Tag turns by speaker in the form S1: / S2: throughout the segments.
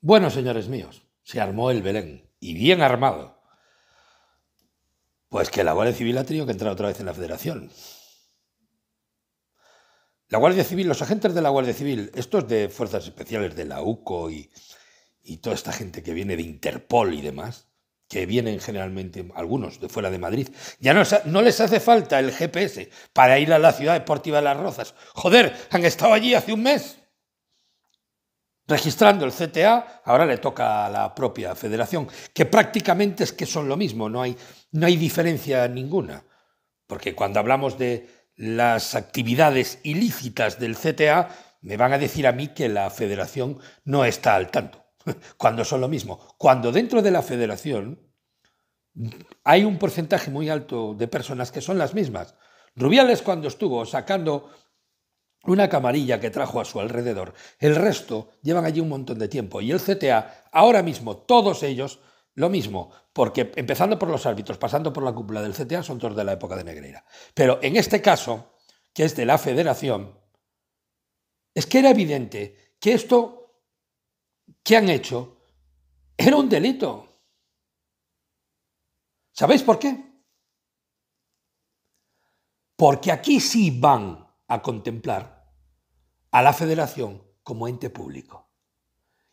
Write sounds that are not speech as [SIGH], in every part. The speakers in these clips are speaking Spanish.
S1: Bueno, señores míos, se armó el Belén, y bien armado. Pues que la Guardia Civil ha tenido que entrar otra vez en la Federación. La Guardia Civil, los agentes de la Guardia Civil, estos de Fuerzas Especiales de la UCO y, toda esta gente que viene de Interpol y demás, que vienen generalmente algunos de fuera de Madrid, ya no, no, les hace falta el GPS para ir a la ciudad deportiva de Las Rozas. Joder, han estado allí hace un mes registrando el CTA, ahora le toca a la propia federación, que prácticamente es que son lo mismo, no hay, no hay diferencia ninguna. Porque cuando hablamos de las actividades ilícitas del CTA, me van a decir a mí que la federación no está al tanto, [LAUGHS] cuando son lo mismo. Cuando dentro de la federación hay un porcentaje muy alto de personas que son las mismas. Rubiales cuando estuvo sacando una camarilla que trajo a su alrededor. El resto llevan allí un montón de tiempo. Y el CTA, ahora mismo, todos ellos, lo mismo, porque empezando por los árbitros, pasando por la cúpula del CTA, son todos de la época de Negreira. Pero en este caso, que es de la federación, es que era evidente que esto que han hecho era un delito. ¿Sabéis por qué? Porque aquí sí van a contemplar a la federación como ente público.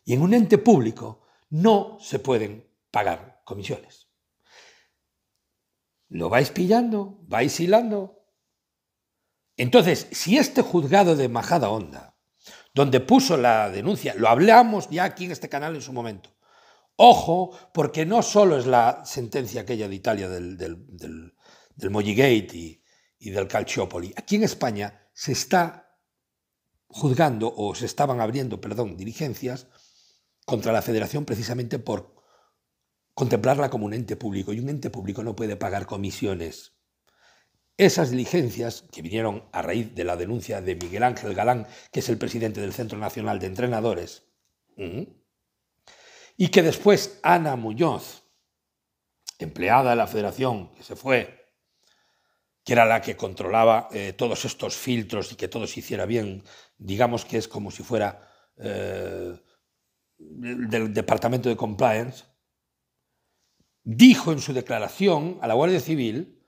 S1: Y en un ente público no se pueden pagar comisiones. ¿Lo vais pillando? ¿Vais hilando? Entonces, si este juzgado de Majada Honda, donde puso la denuncia, lo hablamos ya aquí en este canal en su momento, ojo, porque no solo es la sentencia aquella de Italia del, del, Molligate y, y del Calciopoli, aquí en España se está juzgando o se estaban abriendo, perdón, diligencias contra la federación precisamente por contemplarla como un ente público y un ente público no puede pagar comisiones. Esas diligencias, que vinieron a raíz de la denuncia de Miguel Ángel Galán, que es el presidente del Centro Nacional de Entrenadores, y que después Ana Muñoz, empleada de la federación, que se fue que era la que controlaba eh, todos estos filtros y que todo se hiciera bien, digamos que es como si fuera eh, del Departamento de Compliance, dijo en su declaración a la Guardia Civil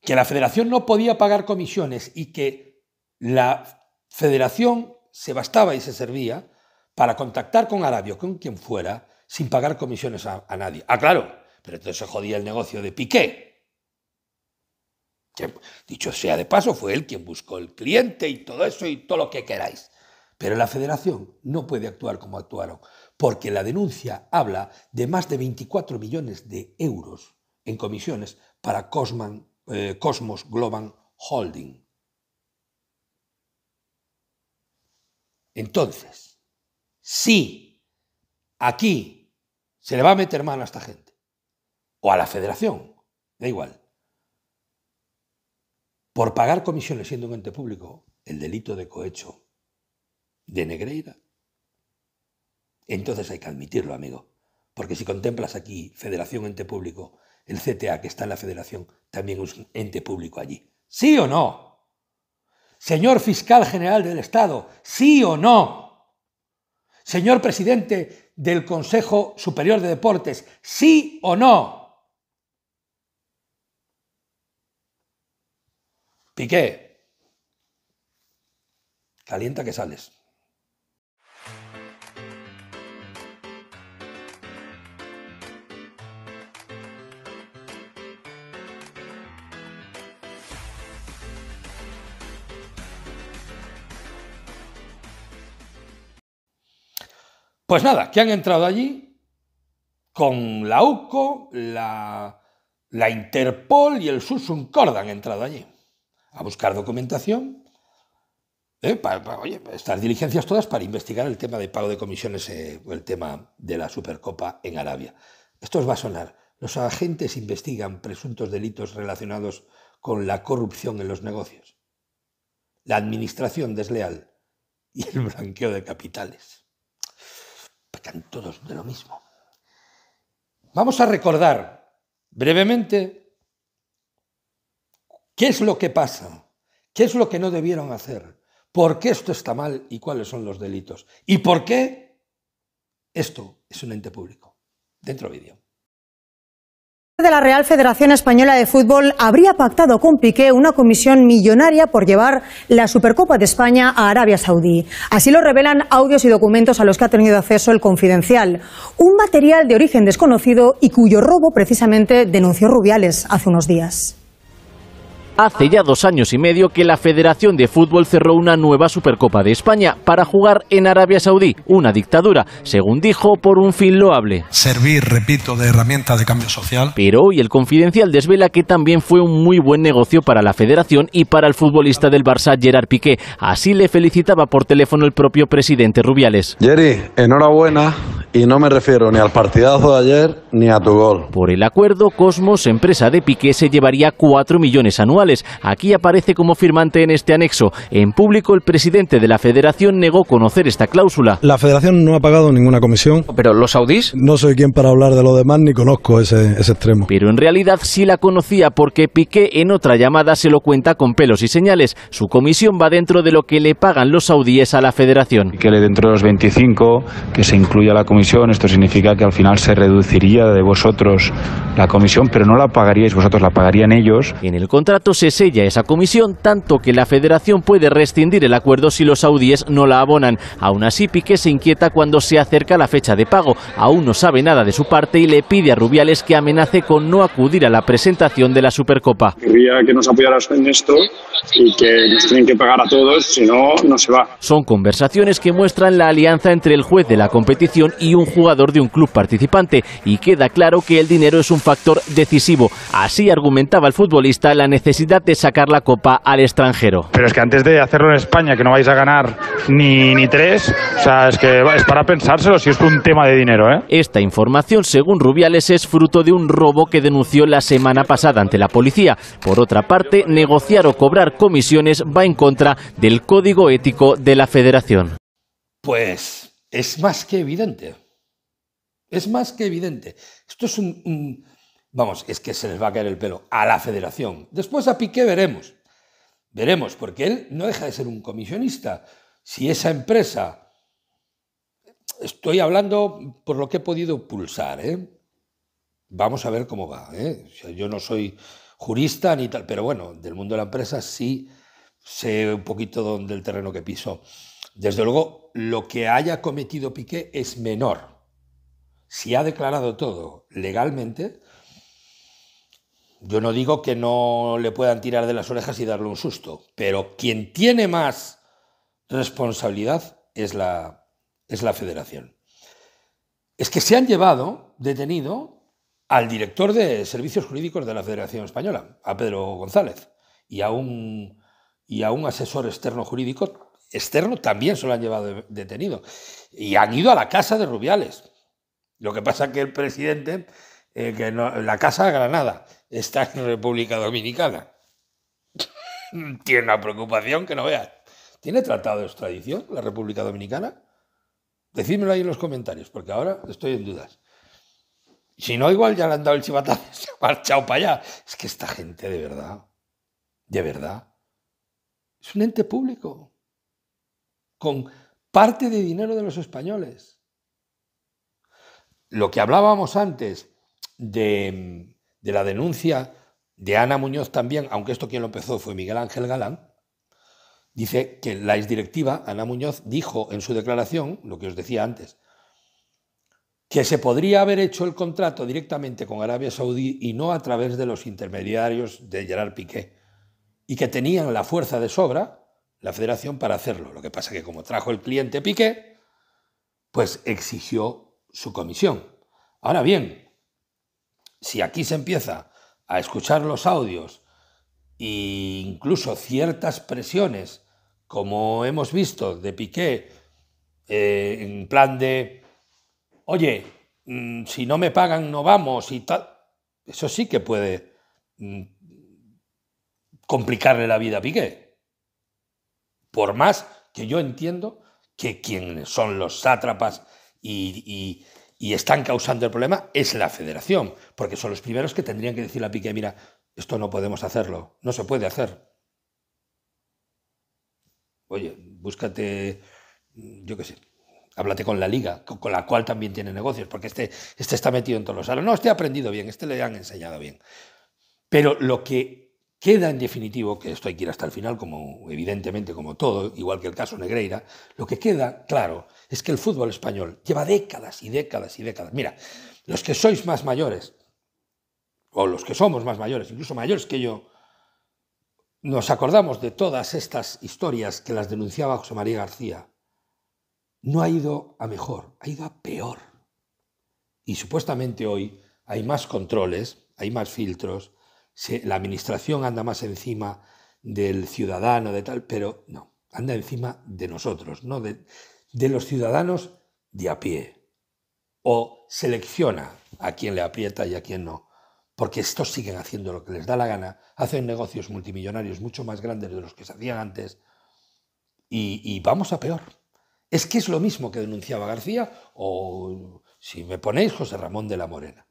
S1: que la federación no podía pagar comisiones y que la federación se bastaba y se servía para contactar con Arabia o con quien fuera sin pagar comisiones a, a nadie. Ah, claro, pero entonces se jodía el negocio de Piqué, dicho sea de paso, fue él quien buscó el cliente y todo eso y todo lo que queráis. Pero la federación no puede actuar como actuaron, porque la denuncia habla de más de 24 millones de euros en comisiones para Cosman, eh, Cosmos Global Holding. Entonces, sí, aquí se le va a meter mano a esta gente, o a la federación, da igual, por pagar comisiones siendo un ente público, el delito de cohecho de Negreira, entonces hay que admitirlo, amigo. Porque si contemplas aquí federación ente público, el CTA que está en la federación también es un ente público allí. ¿Sí o no? Señor fiscal general del Estado, ¿sí o no? Señor presidente del Consejo Superior de Deportes, ¿sí o no? Piqué, calienta que sales. Pues nada, que han entrado allí con la UCO, la, Interpol y el Susun Corda han entrado allí a buscar documentación, ¿eh? estas diligencias todas para investigar el tema de pago de comisiones, eh, o el tema de la Supercopa en Arabia. Esto os va a sonar. Los agentes investigan presuntos delitos relacionados con la corrupción en los negocios, la administración desleal y el blanqueo de capitales. Pecan todos de lo mismo. Vamos a recordar brevemente ¿Qué es lo que pasa? ¿Qué es lo que no debieron hacer? ¿Por qué esto está mal y cuáles son los delitos? ¿Y por qué esto es un ente público? Dentro vídeo
S2: de la Real Federación Española de Fútbol habría pactado con Piqué una comisión millonaria por llevar la Supercopa de España a Arabia Saudí. Así lo revelan audios y documentos a los que ha tenido acceso el Confidencial. Un material de origen desconocido y cuyo robo precisamente denunció Rubiales hace unos días. Hace ya dos años y medio que la Federación de Fútbol cerró una nueva Supercopa de España para jugar en Arabia Saudí, una dictadura, según dijo, por un fin loable.
S1: Servir, repito, de herramienta de cambio social.
S2: Pero hoy el Confidencial desvela que también fue un muy buen negocio para la Federación y para el futbolista del Barça, Gerard Piqué. Así le felicitaba por teléfono el propio presidente Rubiales. Jerry, enhorabuena y no me refiero ni al partidazo de ayer ni a tu gol. Por el acuerdo, Cosmos, empresa de Piqué, se llevaría 4 millones anuales Aquí aparece como firmante en este anexo. En público, el presidente de la federación negó conocer esta cláusula. La
S1: federación no ha pagado ninguna comisión.
S2: ¿Pero los saudíes? No soy
S1: quien para hablar de lo demás ni conozco ese, ese extremo.
S2: Pero en realidad sí la conocía porque Piqué en otra llamada se lo cuenta con pelos y señales. Su comisión va dentro de lo que le pagan los saudíes a la federación. Que le dentro de los 25, que se incluya la comisión, esto significa que al final se reduciría de vosotros la comisión, pero no la pagaríais vosotros, la pagarían ellos. En el contrato se sella esa comisión, tanto que la federación puede rescindir el acuerdo si los saudíes no la abonan. Aún así, Piqué se inquieta cuando se acerca la fecha de pago. Aún no sabe nada de su parte y le pide a Rubiales que amenace con no acudir a la presentación de la Supercopa.
S1: Quería que nos apoyaras en esto y que nos tienen que pagar a todos, si no, no se va.
S2: Son conversaciones que muestran la alianza entre el juez de la competición y un jugador de un club participante y queda claro que el dinero es un factor decisivo. Así argumentaba el futbolista la necesidad de sacar la copa al extranjero. Pero es que antes de hacerlo en España, que no vais a ganar ni, ni tres, o sea, es que es para pensárselo si es un tema de dinero. ¿eh? Esta información, según Rubiales, es fruto de un robo que denunció la semana pasada ante la policía. Por otra parte, negociar o cobrar comisiones va en contra del código ético de la federación.
S1: Pues es más que evidente. Es más que evidente. Esto es un Vamos, es que se les va a caer el pelo a la federación. Después a Piqué veremos. Veremos, porque él no deja de ser un comisionista. Si esa empresa, estoy hablando por lo que he podido pulsar, ¿eh? vamos a ver cómo va. ¿eh? yo no soy jurista ni tal, pero bueno, del mundo de la empresa sí sé un poquito el terreno que piso. Desde luego, lo que haya cometido Piqué es menor. Si ha declarado todo legalmente, yo no digo que no le puedan tirar de las orejas y darle un susto, pero quien tiene más responsabilidad es la, es la federación. Es que se han llevado detenido al director de servicios jurídicos de la Federación Española, a Pedro González, y a un, y a un asesor externo jurídico, externo también se lo han llevado detenido, y han ido a la casa de Rubiales. Lo que pasa es que el presidente eh, la Casa Granada está en República Dominicana. [LAUGHS] Tiene una preocupación que no veas. ¿Tiene tratado de extradición la República Dominicana? Decídmelo ahí en los comentarios, porque ahora estoy en dudas. Si no, igual ya le han dado el chivatazo y [LAUGHS] se ha marchado para allá. Es que esta gente, de verdad, de verdad, es un ente público con parte de dinero de los españoles. Lo que hablábamos antes de, la denuncia de Ana Muñoz también, aunque esto quien lo empezó fue Miguel Ángel Galán, dice que la exdirectiva Ana Muñoz dijo en su declaración, lo que os decía antes, que se podría haber hecho el contrato directamente con Arabia Saudí y no a través de los intermediarios de Gerard Piqué, y que tenían la fuerza de sobra, la federación, para hacerlo. Lo que pasa que como trajo el cliente Piqué, pues exigió su comisión. Ahora bien, si aquí se empieza a escuchar los audios e incluso ciertas presiones, como hemos visto de Piqué, eh, en plan de, oye, mm, si no me pagan no vamos y tal, eso sí que puede mm, complicarle la vida a Piqué. Por más que yo entiendo que quienes son los sátrapas y, y están causando el problema es la federación, porque son los primeros que tendrían que decirle a Piqué, mira, esto no podemos hacerlo, no se puede hacer. Oye, búscate, yo qué sé, háblate con la liga, con la cual también tiene negocios, porque este, este está metido en todos los salos. No, este ha aprendido bien, este le han enseñado bien. Pero lo que Queda en definitivo, que esto hay que ir hasta el final, como evidentemente como todo, igual que el caso Negreira, lo que queda claro es que el fútbol español lleva décadas y décadas y décadas. Mira, los que sois más mayores, o los que somos más mayores, incluso mayores que yo, nos acordamos de todas estas historias que las denunciaba José María García. No ha ido a mejor, ha ido a peor. Y supuestamente hoy hay más controles, hay más filtros, la administración anda más encima del ciudadano, de tal, pero no, anda encima de nosotros, no de, los ciudadanos de a pie. O selecciona a quien le aprieta y a quien no. Porque estos siguen haciendo lo que les da la gana, hacen negocios multimillonarios mucho más grandes de los que se hacían antes y, y vamos a peor. Es que es lo mismo que denunciaba García o, si me ponéis, José Ramón de la Morena.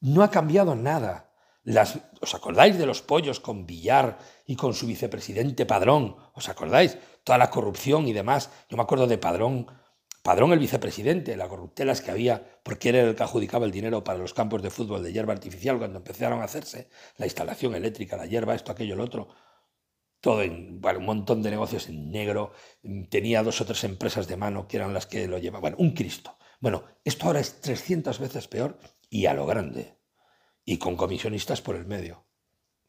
S1: No ha cambiado nada. ¿Os acordáis de los pollos con Villar y con su vicepresidente Padrón? ¿Os acordáis? Toda la corrupción y demás. Yo me acuerdo de Padrón, Padrón el vicepresidente, las corruptelas que había, porque era el que adjudicaba el dinero para los campos de fútbol de hierba artificial cuando empezaron a hacerse la instalación eléctrica, la hierba, esto, aquello, el otro todo en un montón de negocios en negro, tenía dos o tres empresas de mano que eran las que lo llevaban, un Cristo. Bueno, esto ahora es 300 veces peor y a lo grande, y con comisionistas por el medio,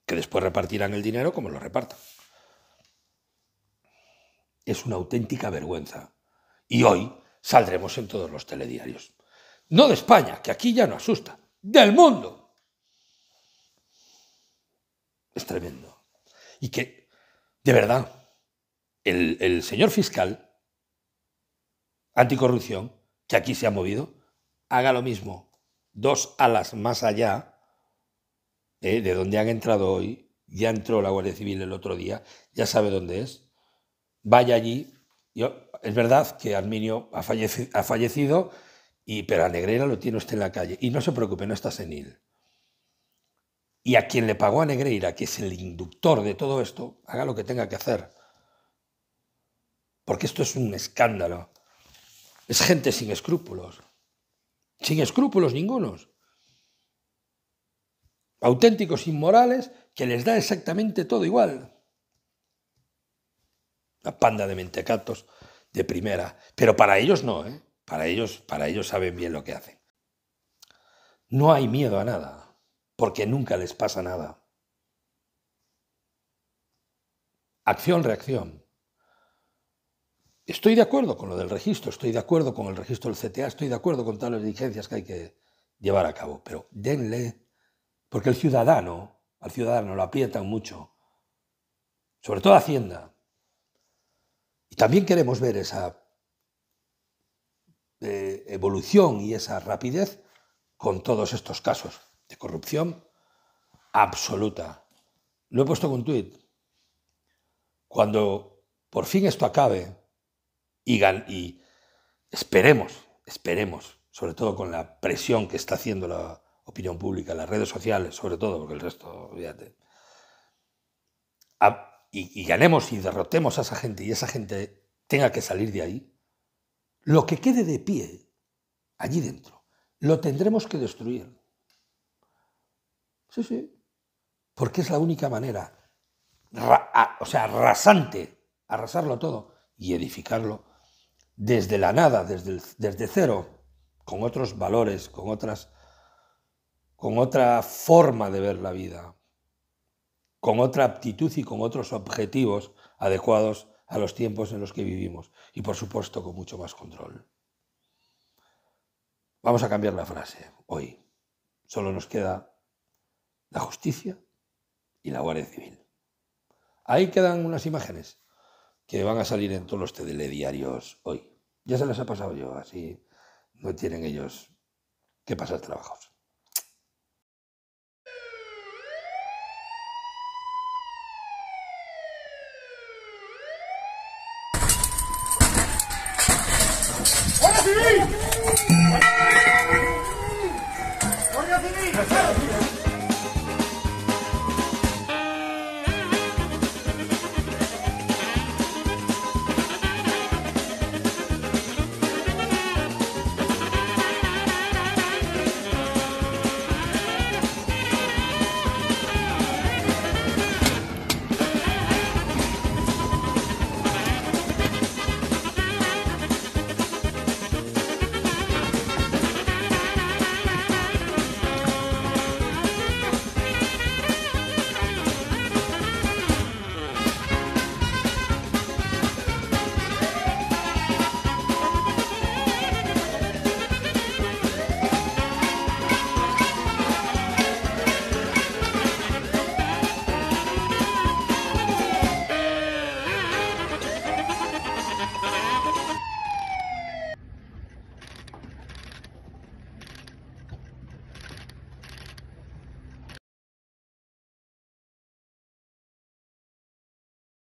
S1: que después repartirán el dinero como lo repartan. Es una auténtica vergüenza. Y hoy saldremos en todos los telediarios. No de España, que aquí ya no asusta, del mundo. Es tremendo. Y que, de verdad, el, el señor fiscal anticorrupción, que aquí se ha movido, haga lo mismo dos alas más allá, ¿eh? de donde han entrado hoy, ya entró la Guardia Civil el otro día, ya sabe dónde es, vaya allí. Yo, es verdad que Arminio ha, fallecido, y, pero a Negreira lo tiene usted en la calle. Y no se preocupe, no está senil. Y a quien le pagó a Negreira, que es el inductor de todo esto, haga lo que tenga que hacer. Porque esto es un escándalo. Es gente sin escrúpulos sin escrúpulos ningunos. Auténticos inmorales que les da exactamente todo igual. La panda de mentecatos de primera. Pero para ellos no, ¿eh? Para ellos, para ellos saben bien lo que hacen. No hay miedo a nada, porque nunca les pasa nada. Acción-reacción. Estoy de acuerdo con lo del registro, estoy de acuerdo con el registro del CTA, estoy de acuerdo con todas las diligencias que hay que llevar a cabo, pero denle, porque el ciudadano, al ciudadano lo aprietan mucho, sobre todo Hacienda. Y también queremos ver esa eh, evolución y esa rapidez con todos estos casos de corrupción absoluta. Lo he puesto con un tuit. Cuando por fin esto acabe, y, esperemos, esperemos, sobre todo con la presión que está haciendo la opinión pública, las redes sociales, sobre todo, porque el resto, fíjate. y, ganemos y derrotemos a esa gente y esa gente tenga que salir de ahí, lo que quede de pie allí dentro, lo tendremos que destruir. Sí, sí. Porque es la única manera, o sea, arrasante arrasarlo todo y edificarlo desde la nada, desde, cero, con otros valores, con, otras, con otra forma de ver la vida, con otra aptitud y con otros objetivos adecuados a los tiempos en los que vivimos y por supuesto con mucho más control. Vamos a cambiar la frase hoy. Solo nos queda la justicia y la Guardia Civil. Ahí quedan unas imágenes que van a salir en todos los telediarios hoy. Ya se les ha pasado yo, así no tienen ellos que pasar trabajos.